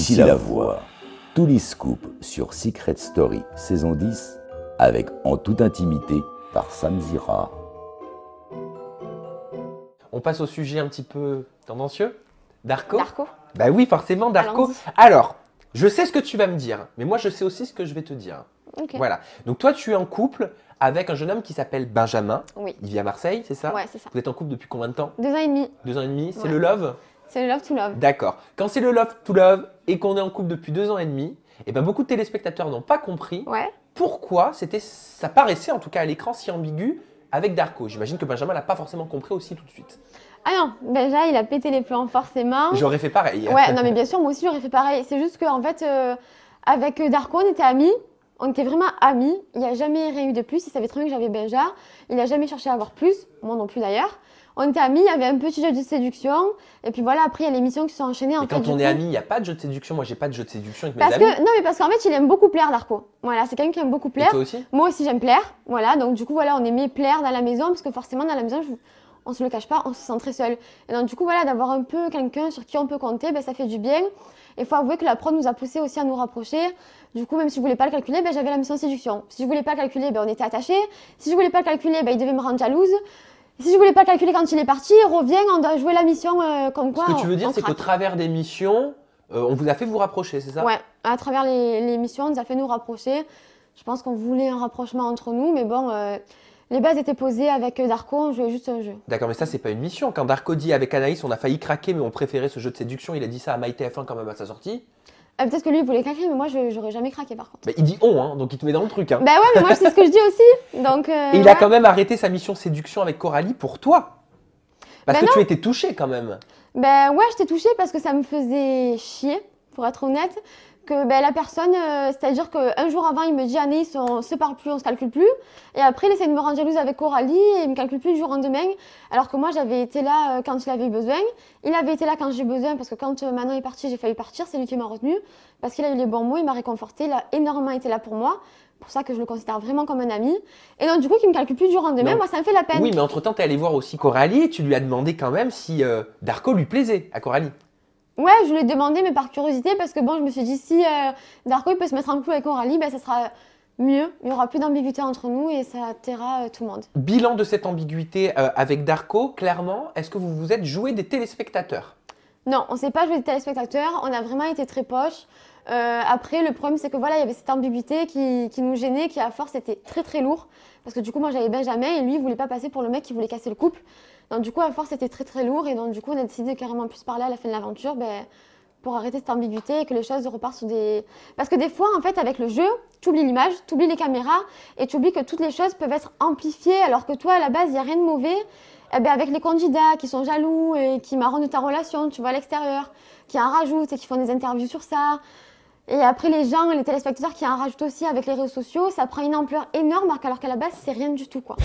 Ici La Voix, Tous les scoops sur Secret Story saison 10 avec En toute intimité par Sam Zira. On passe au sujet un petit peu tendancieux. Darko Darko Bah oui, forcément, Darko. Alors, je sais ce que tu vas me dire, mais moi je sais aussi ce que je vais te dire. Ok. Voilà. Donc toi, tu es en couple avec un jeune homme qui s'appelle Benjamin. Oui. Il vit à Marseille, c'est ça Ouais, c'est ça. Vous êtes en couple depuis combien de temps Deux ans et demi. Deux ans et demi. C'est le love c'est le Love to Love. D'accord. Quand c'est le Love to Love et qu'on est en couple depuis deux ans et demi, et eh ben beaucoup de téléspectateurs n'ont pas compris pourquoi c'était, ça paraissait en tout cas à l'écran si ambigu avec Darko. J'imagine que Benjamin l'a pas forcément compris aussi tout de suite. Ah non, déjà il a pété les plans forcément. J'aurais fait pareil. Ouais, non mais bien sûr, moi aussi j'aurais fait pareil. C'est juste qu'en fait, euh, avec Darko on était amis, on était vraiment amis. Il n'y a jamais rien eu de plus. Il savait très bien que j'avais Benja. Il n'a jamais cherché à avoir plus, moi non plus d'ailleurs on était amis, il y avait un petit jeu de séduction. Et puis voilà, après, il y a les missions qui sont enchaînées. En et quand on est amis, il n'y a pas de jeu de séduction. Moi, j'ai pas de jeu de séduction avec mes parce amis. Que, non, mais parce qu'en fait, il aime beaucoup plaire, Darko. Voilà, c'est quelqu'un qui aime beaucoup plaire. Et toi aussi Moi aussi, j'aime plaire. Voilà, donc du coup, voilà, on aimait plaire dans la maison, parce que forcément, dans la maison, on on se le cache pas, on se sent très seul. Et donc, du coup, voilà, d'avoir un peu quelqu'un sur qui on peut compter, ben, ça fait du bien. Et faut avouer que la prod nous a poussé aussi à nous rapprocher. Du coup, même si je voulais pas le calculer, ben, j'avais la mission séduction. Si je voulais pas le calculer, ben, on était attachés. Si je voulais pas calculer, ben, il devait me rendre jalouse si je voulais pas calculer quand il est parti, il revient, on doit jouer la mission euh, comme quoi. Ce que tu veux dire, c'est qu'au travers des missions, euh, on vous a fait vous rapprocher, c'est ça Ouais, à travers les, missions, on nous a fait nous rapprocher. Je pense qu'on voulait un rapprochement entre nous, mais bon, euh, les bases étaient posées avec Darko, on jouait juste un jeu. D'accord, mais ça, c'est pas une mission. Quand Darko dit avec Anaïs, on a failli craquer, mais on préférait ce jeu de séduction, il a dit ça à MyTF1 quand même à sa sortie. Ah, peut-être que lui, il voulait craquer, mais moi, j'aurais jamais craqué par contre. Bah, il dit on, hein, donc il te met dans le truc. Hein. Bah ouais, mais moi, je sais ce que je dis aussi. Donc, euh, il a quand même arrêté sa mission séduction avec Coralie pour toi. Parce bah que tu étais touchée quand même. Ben ouais, j'étais touchée parce que ça me faisait chier, pour être honnête que ben, la personne, euh, c'est-à-dire qu'un jour avant, il me dit Anaïs, on se parle plus, on se calcule plus. Et après, il essaie de me rendre jalouse avec Coralie et il me calcule plus du jour au demain. Alors que moi, j'avais été là euh, quand il avait besoin. Il avait été là quand j'ai besoin parce que quand euh, Manon est partie, j'ai failli partir. C'est lui qui m'a retenue parce qu'il a eu les bons mots, il m'a réconforté Il a énormément été là pour moi pour ça que je le considère vraiment comme un ami. Et donc, du coup, qui me calcule plus du lendemain moi, ça me fait la peine. Oui, mais entre-temps, tu es allé voir aussi Coralie et tu lui as demandé quand même si Darko lui plaisait à Coralie. Ouais, je l'ai demandé, mais par curiosité, parce que bon, je me suis dit, si euh, Darko il peut se mettre un coup avec Coralie, ben, ça sera mieux, il y aura plus d'ambiguïté entre nous et ça taira euh, tout le monde. Bilan de cette ambiguïté euh, avec Darko, clairement, est-ce que vous vous êtes joué des téléspectateurs non, on ne s'est pas joué des téléspectateurs, on a vraiment été très poche. Euh, après, le problème, c'est que voilà, il y avait cette ambiguïté qui, nous gênait, qui à force était très très lourd. Parce que du coup, moi j'avais Benjamin et lui, il voulait pas passer pour le mec qui voulait casser le couple. Donc du coup, à force, c'était très très lourd. Et donc du coup, on a décidé de carrément plus parler à la fin de l'aventure. Ben, pour arrêter cette ambiguïté et que les choses repartent sur des... Parce que des fois, en fait, avec le jeu, tu oublies l'image, tu oublies les caméras et tu oublies que toutes les choses peuvent être amplifiées alors que toi, à la base, il n'y a rien de mauvais. Eh ben, avec les candidats qui sont jaloux et qui marronnent ta relation, tu vois, à l'extérieur, qui en rajoutent et qui font des interviews sur ça. Et après, les gens, les téléspectateurs qui en rajoutent aussi avec les réseaux sociaux, ça prend une ampleur énorme alors qu'à la base, c'est rien du tout, quoi.